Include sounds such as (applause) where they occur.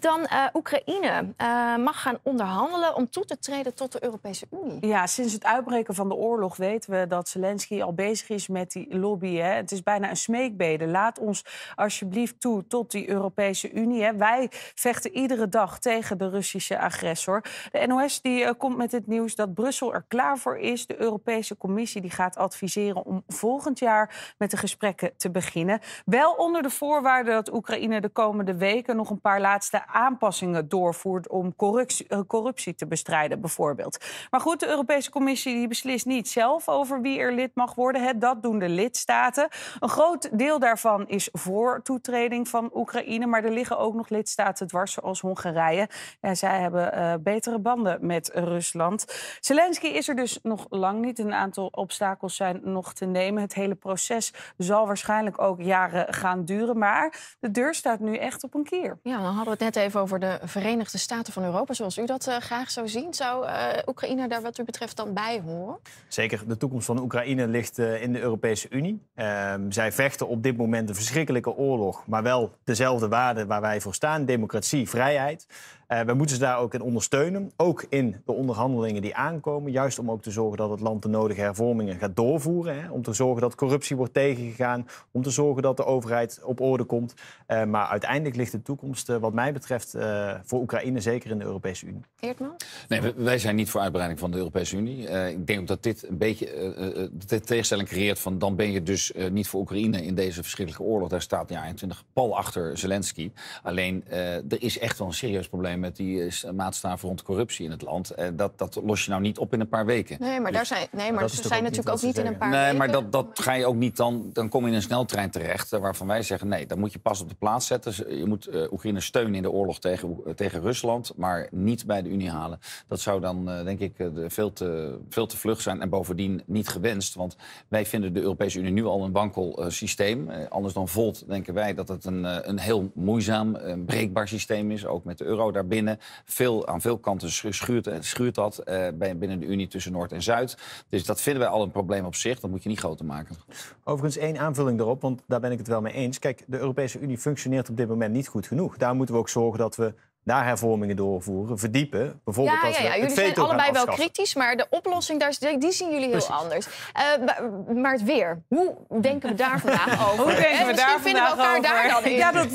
Dan uh, Oekraïne eh, mag gaan onderhandelen om toe te treden tot de Europese Unie. Ja, sinds het uitbreken van de oorlog weten we dat Zelensky al bezig is met die lobby. Hè. Het is bijna een smeekbede. Laat ons alsjeblieft toe tot die Europese Unie. Hè. Wij vechten iedere dag tegen de Russische agressor. De NOS die, eh, komt met het nieuws dat Brussel er klaar voor is. De Europese Commissie die gaat adviseren om volgend jaar met de gesprekken te beginnen. Wel onder de voorwaarde dat Oekraïne de komende weken nog een paar laatste aanpassingen doorvoert om eh, corruptie, te bestrijden, bijvoorbeeld. Maar goed, de Europese Commissie die beslist niet zelf over wie er lid mag worden. Dat doen de lidstaten. Een groot deel daarvan is voor toetreding van Oekraïne. Maar er liggen ook nog lidstaten dwars, zoals Hongarije. En zij hebben eh, betere banden met Rusland. Zelensky is er dus nog lang niet. Een aantal obstakels zijn nog te nemen. Het hele proces zal waarschijnlijk ook jaren gaan duren. Maar de deur staat nu echt op een keer. Ja, dan hadden we het net even over de Verenigde Staten van Europa, zoals u dat eh, graag zou zien. Zou eh, Oekraïne daar wat u betreft dan bij horen? Zeker, de toekomst van Oekraïne ligt eh, in de Europese Unie. Ehm, zij vechten op dit moment een verschrikkelijke oorlog, maar wel dezelfde waarden waar wij voor staan: democratie, vrijheid. Eh, we moeten ze daar ook in ondersteunen, ook in de onderhandelingen die aankomen, juist om ook te zorgen dat het land de nodige hervormingen gaat doorvoeren, hè, om te zorgen dat corruptie wordt tegengegaan, om te zorgen dat de overheid op orde komt. Eh, maar uiteindelijk ligt de toekomst, eh, wat mij betreft, voor Oekraïne zeker in de Europese Unie. Eertman? Nee, wij zijn niet voor uitbreiding van de Europese Unie. ik denk dat dit een beetje de tegenstelling creëert van dan ben je dus niet voor Oekraïne in deze verschrikkelijke oorlog. Daar staat ja 21 pal achter Zelensky. Alleen er is echt wel een serieus probleem met die eh, eh, maatstaf rond corruptie in het land. Eh, dat, dat los je nou niet op in een paar weken. Nee, maar, dus daar zijn, nee, maar, ze zijn natuurlijk ook niet in een paar weken. Nee, maar dat, dat ga je ook niet dan. Dan kom je in een sneltrein terecht waarvan wij zeggen: nee, dat moet je pas op de plaats zetten. Je moet Oekraïne steunen in de oorlog tegen, tegen Rusland, maar niet bij de Unie halen. Dat zou dan, denk ik, veel, te, veel te vlug zijn en bovendien niet gewenst. Want wij vinden de Europese Unie nu al een wankel systeem. anders dan Volt denken wij dat het een, een heel moeizaam, breekbaar systeem is, ook met de euro daar binnen. Veel, aan veel kanten schuurt, eh, schuurt dat eh, binnen de Unie tussen Noord en Zuid. Dus dat vinden wij al een probleem op zich. Dat moet je niet groter maken. Overigens één aanvulling erop, want daar ben ik het wel mee eens. Kijk, de Europese Unie functioneert op dit moment niet goed genoeg. Daar moeten we ook zorgen dat we daar hervormingen doorvoeren, verdiepen. Bijvoorbeeld ja, ja, jullie zijn allebei wel kritisch, maar de oplossing daar, die zien jullie heel anders. Uh, maar, het weer, hoe denken we daar vandaag (laughs) over? Hoe denken we en vinden we elkaar daar dan (laughs) in?